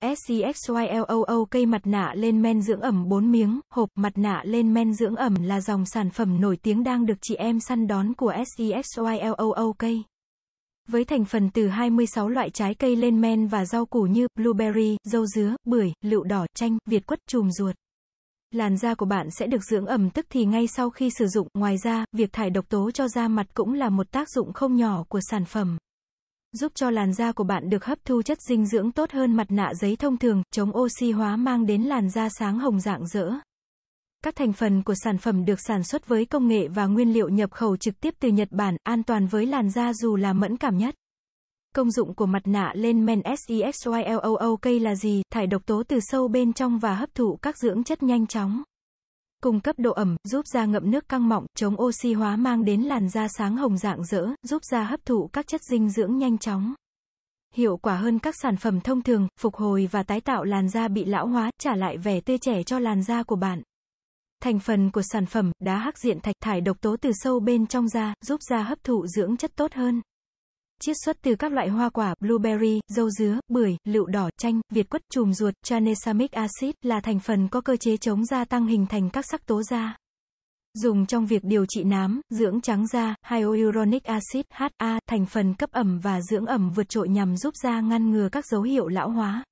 SCXYLOO cây mặt nạ lên men dưỡng ẩm 4 miếng, hộp mặt nạ lên men dưỡng ẩm là dòng sản phẩm nổi tiếng đang được chị em săn đón của SCXYLOO cây. Với thành phần từ 26 loại trái cây lên men và rau củ như blueberry, dâu dứa, bưởi, lựu đỏ, chanh, việt quất, chùm ruột. Làn da của bạn sẽ được dưỡng ẩm tức thì ngay sau khi sử dụng. Ngoài ra, việc thải độc tố cho da mặt cũng là một tác dụng không nhỏ của sản phẩm giúp cho làn da của bạn được hấp thu chất dinh dưỡng tốt hơn mặt nạ giấy thông thường, chống oxy hóa mang đến làn da sáng hồng rạng rỡ. Các thành phần của sản phẩm được sản xuất với công nghệ và nguyên liệu nhập khẩu trực tiếp từ Nhật Bản, an toàn với làn da dù là mẫn cảm nhất. Công dụng của mặt nạ lên men SEXYLOOK là gì? Thải độc tố từ sâu bên trong và hấp thụ các dưỡng chất nhanh chóng cung cấp độ ẩm, giúp da ngậm nước căng mọng, chống oxy hóa mang đến làn da sáng hồng rạng rỡ, giúp da hấp thụ các chất dinh dưỡng nhanh chóng. Hiệu quả hơn các sản phẩm thông thường, phục hồi và tái tạo làn da bị lão hóa, trả lại vẻ tươi trẻ cho làn da của bạn. Thành phần của sản phẩm, đá hắc diện thạch thải độc tố từ sâu bên trong da, giúp da hấp thụ dưỡng chất tốt hơn chiết xuất từ các loại hoa quả, blueberry, dâu dứa, bưởi, lựu đỏ, chanh, việt quất, chùm ruột, tranexamic acid là thành phần có cơ chế chống gia tăng hình thành các sắc tố da. Dùng trong việc điều trị nám, dưỡng trắng da, hyaluronic acid HA, thành phần cấp ẩm và dưỡng ẩm vượt trội nhằm giúp da ngăn ngừa các dấu hiệu lão hóa.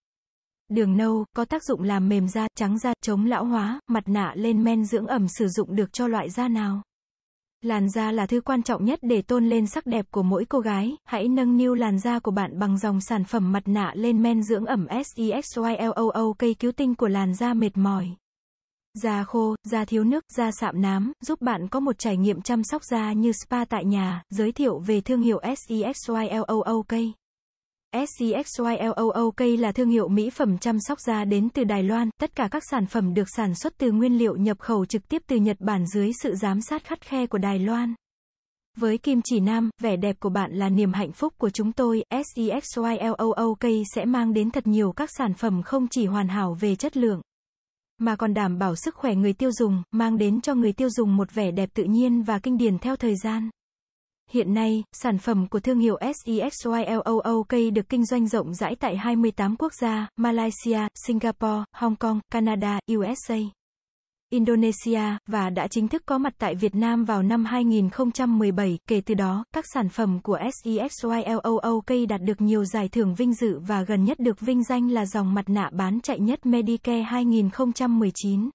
Đường nâu, có tác dụng làm mềm da, trắng da, chống lão hóa, mặt nạ lên men dưỡng ẩm sử dụng được cho loại da nào? Làn da là thứ quan trọng nhất để tôn lên sắc đẹp của mỗi cô gái. Hãy nâng niu làn da của bạn bằng dòng sản phẩm mặt nạ lên men dưỡng ẩm SEXYLOO cây cứu tinh của làn da mệt mỏi. Da khô, da thiếu nước, da sạm nám, giúp bạn có một trải nghiệm chăm sóc da như spa tại nhà. Giới thiệu về thương hiệu SEXYLOO cây. SCXYLOOK là thương hiệu mỹ phẩm chăm sóc da đến từ Đài Loan. Tất cả các sản phẩm được sản xuất từ nguyên liệu nhập khẩu trực tiếp từ Nhật Bản dưới sự giám sát khắt khe của Đài Loan. Với Kim Chỉ Nam, vẻ đẹp của bạn là niềm hạnh phúc của chúng tôi. SEXYLOOK sẽ mang đến thật nhiều các sản phẩm không chỉ hoàn hảo về chất lượng, mà còn đảm bảo sức khỏe người tiêu dùng, mang đến cho người tiêu dùng một vẻ đẹp tự nhiên và kinh điển theo thời gian. Hiện nay, sản phẩm của thương hiệu SEXYLOOK được kinh doanh rộng rãi tại 28 quốc gia, Malaysia, Singapore, Hong Kong, Canada, USA. Indonesia, và đã chính thức có mặt tại Việt Nam vào năm 2017. Kể từ đó, các sản phẩm của SEXYLOOK đạt được nhiều giải thưởng vinh dự và gần nhất được vinh danh là dòng mặt nạ bán chạy nhất Medicare 2019.